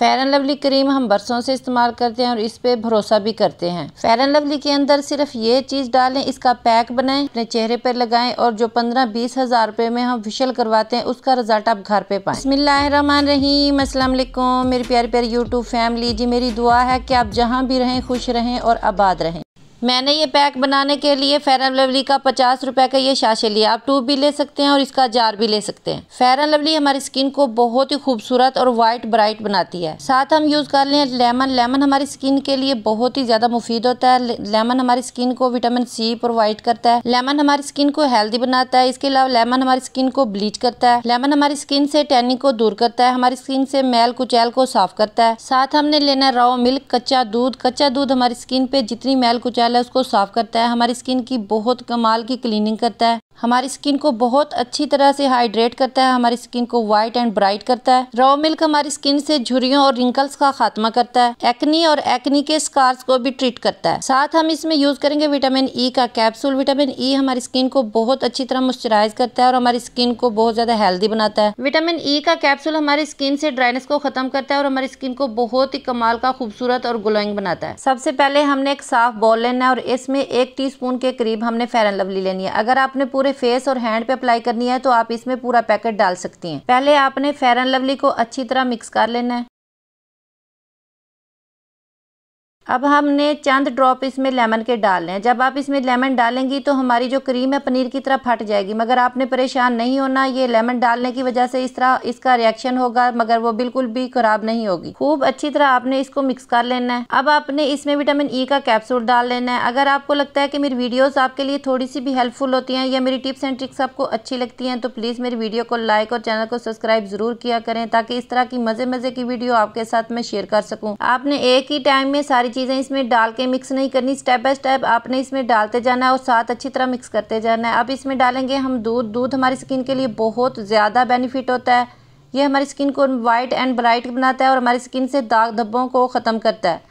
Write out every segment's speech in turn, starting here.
fair and lovely cream हम बरसों से इस्तेमाल करते हैं और इस पे भरोसा भी करते हैं फेयर एंड लवली के अंदर सिर्फ ये चीज़ डालें इसका पैक बनाएं अपने चेहरे पर लगाएं और जो पंद्रह बीस हज़ार रुपए में हम फेशियल करवाते हैं उसका रिजल्ट आप घर पे पाएं बसमान रहीम अस्सलाम वालेकुम मेरी प्यारे प्यारे यूट्यूब फैमिली जी मेरी दुआ है की आप जहाँ भी रहें खुश रहें और आबाद रहें मैंने ये पैक बनाने के लिए फेरन लवली का पचास रुपए का ये शाशे लिया आप टूब भी ले सकते हैं और इसका जार भी ले सकते हैं फेरन लवली हमारी स्किन को बहुत ही खूबसूरत और वाइट ब्राइट बनाती है साथ हम यूज़ कर लें लेमन लेमन हमारी स्किन के लिए बहुत ही ज़्यादा मुफीद होता है लेमन हमारी स्किन को विटामिन सी प्रोवाइड करता है लेमन हमारी स्किन को हेल्दी बनाता है इसके अलावा लेमन हमारी स्किन को ब्लीच करता है लेमन हमारी स्किन से टैनिंग को दूर करता है हमारी स्किन से मैल कुचैल को साफ करता है साथ हमने लेना रॉ मिल्क कच्चा दूध कच्चा दूध हमारी स्किन पे जितनी मैल कुचैल है उसको साफ़ करता है हमारी स्किन की बहुत कमाल की क्लीनिंग करता है हमारी स्किन को बहुत अच्छी तरह से हाइड्रेट करता है हमारी स्किन को व्हाइट एंड ब्राइट करता है रॉ मिल्क हमारी स्किन से झुरियों और रिंकल्स का खात्मा करता है एक्नी और एक्नी के स्कार्स को भी ट्रीट करता है साथ हम इसमें यूज करेंगे विटामिन ई e का कैप्सूल विटामिन ई e हमारी स्किन को बहुत अच्छी तरह मॉइस्चराइज करता है और हमारी स्किन को बहुत ज्यादा हेल्दी बनाता है विटामिन ई e का कैप्सूल हमारी स्किन से ड्राइनेस को खत्म करता है और हमारी स्किन को बहुत ही कमाल का खूबसूरत और ग्लोइंग बनाता है सबसे पहले हमने एक साफ बॉल लेना है और इसमें एक टी के करीब हमने फेरन लवली लेनी है अगर आपने पूरे अपने फेस और हैंड पे अप्लाई करनी है तो आप इसमें पूरा पैकेट डाल सकती हैं पहले आपने फेयर एंड लवली को अच्छी तरह मिक्स कर लेना है अब हमने चंद ड्रॉप इसमें लेमन के डालने हैं जब आप इसमें लेमन डालेंगी तो हमारी जो क्रीम है पनीर की तरह फट जाएगी मगर आपने परेशान नहीं होना ये लेमन डालने की वजह से इस तरह इसका रिएक्शन होगा मगर वो बिल्कुल भी खराब नहीं होगी खूब अच्छी तरह आपने इसको मिक्स कर लेना है अब आपने इसमें विटामिन ई e का कैप्सूल डाल लेना है अगर आपको लगता है कि मेरी वीडियोज आपके लिए थोड़ी सी भी हेल्पफुल होती है या मेरी टिप्स एंड ट्रिक्स आपको अच्छी लगती है तो प्लीज़ मेरी वीडियो को लाइक और चैनल को सब्सक्राइब ज़रूर किया करें ताकि इस तरह की मज़े मज़े की वीडियो आपके साथ में शेयर कर सकूँ आपने एक ही टाइम में सारी चीज़ें इसमें डाल के मिक्स नहीं करनी स्टेप बाय स्टेप आपने इसमें डालते जाना है और साथ अच्छी तरह मिक्स करते जाना है अब इसमें डालेंगे हम दूध दूध हमारी स्किन के लिए बहुत ज़्यादा बेनिफिट होता है ये हमारी स्किन को वाइट एंड ब्राइट बनाता है और हमारी स्किन से दाग धब्बों को ख़त्म करता है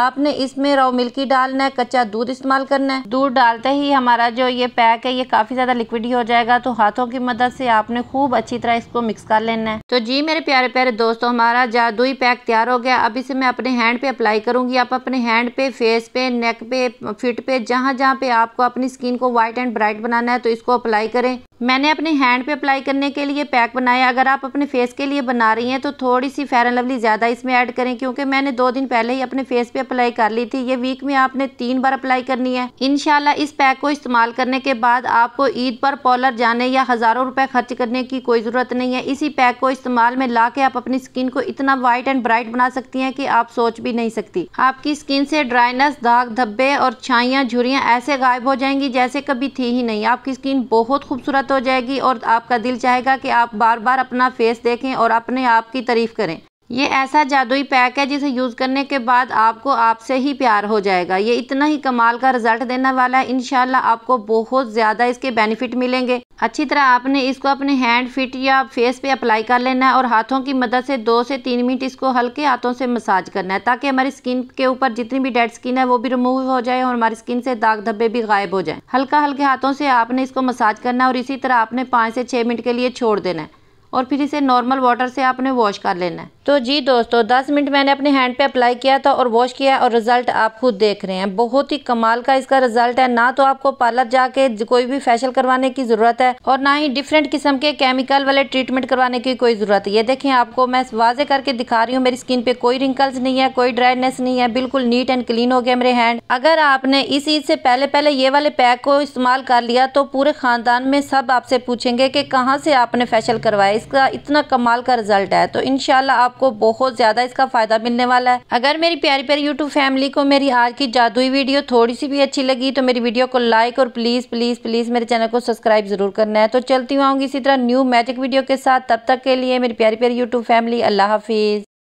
आपने इसमें रव मिल्की डालना है कच्चा दूध इस्तेमाल करना है दूध डालते ही हमारा जो ये पैक है ये काफ़ी ज़्यादा लिक्विड ही हो जाएगा तो हाथों की मदद से आपने खूब अच्छी तरह इसको मिक्स कर लेना है तो जी मेरे प्यारे प्यारे दोस्तों हमारा जादुई पैक तैयार हो गया अब इसे मैं अपने हैंड पे अप्लाई करूंगी आप अपने हैंड पे फेस पे नेक पे फिट पे जहाँ जहाँ पे आपको अपनी स्किन को व्हाइट एंड ब्राइट बनाना है तो इसको अप्लाई करें मैंने अपने हैंड पे अप्लाई करने के लिए पैक बनाया अगर आप अपने फेस के लिए बना रही हैं तो थोड़ी सी एंड लवली ज़्यादा इसमें ऐड करें क्योंकि मैंने दो दिन पहले ही अपने फेस पे अप्लाई कर ली थी ये वीक में आपने तीन बार अप्लाई करनी है इनशाला इस पैक को इस्तेमाल करने के बाद आपको ईद पर पॉलर जाने या हज़ारों रुपये खर्च करने की कोई ज़रूरत नहीं है इसी पैक को इस्तेमाल में ला के आप अपनी स्किन को इतना वाइट एंड ब्राइट बना सकती हैं कि आप सोच भी नहीं सकती आपकी स्किन से ड्राइनेस दाग धब्बे और छाइयाँ झुरियाँ ऐसे गायब हो जाएंगी जैसे कभी थी ही नहीं आपकी स्किन बहुत खूबसूरत हो जाएगी और आपका दिल चाहेगा कि आप बार बार अपना फेस देखें और अपने आप की तारीफ़ करें ये ऐसा जादुई पैक है जिसे यूज़ करने के बाद आपको आपसे ही प्यार हो जाएगा ये इतना ही कमाल का रिजल्ट देने वाला है इनशाला आपको बहुत ज़्यादा इसके बेनिफिट मिलेंगे अच्छी तरह आपने इसको अपने हैंड फिट या फेस पे अप्लाई कर लेना है और हाथों की मदद से दो से तीन मिनट इसको हल्के हाथों से मसाज करना है ताकि हमारी स्किन के ऊपर जितनी भी डेड स्किन है वो भी रिमूव हो जाए और हमारी स्किन से दाग धब्बे भी गायब हो जाए हल्का हल्के हाथों से आपने इसको मसाज करना है और इसी तरह आपने पाँच से छः मिनट के लिए छोड़ देना है और फिर इसे नॉर्मल वाटर से आपने वॉश कर लेना है तो जी दोस्तों 10 मिनट मैंने अपने हैंड पे अप्लाई किया था और वॉश किया और रिज़ल्ट आप खुद देख रहे हैं बहुत ही कमाल का इसका रिज़ल्ट है ना तो आपको पार्लर जाके कोई भी फेशियल करवाने की ज़रूरत है और ना ही डिफरेंट किस्म के केमिकल वाले ट्रीटमेंट करवाने की कोई ज़रूरत है ये देखें आपको मैं वाजे करके दिखा रही हूँ मेरी स्किन पे कोई रिंकल्स नहीं है कोई ड्राइनेस नहीं है बिल्कुल नीट एंड क्लीन हो गया मेरे हैंड अगर आपने इस ईद से पहले पहले ये वाले पैक को इस्तेमाल कर लिया तो पूरे ख़ानदान में सब आपसे पूछेंगे कि कहाँ से आपने फेशियल करवाया इसका इतना कमाल का रिज़ल्ट है तो इन आप आपको बहुत ज़्यादा इसका फ़ायदा मिलने वाला है अगर मेरी प्यारी प्यारी यूट्यूब फैमिली को मेरी आज की जादुई वीडियो थोड़ी सी भी अच्छी लगी तो मेरी वीडियो को लाइक और प्लीज़ प्लीज़ प्लीज़ मेरे चैनल को सब्सक्राइब ज़रूर करना है तो चलती हूँ इसी तरह न्यू मैजिक वीडियो के साथ तब तक के लिए मेरी प्यारी प्यारी यूट्यूब फैमिली अल्लाह हाफिज़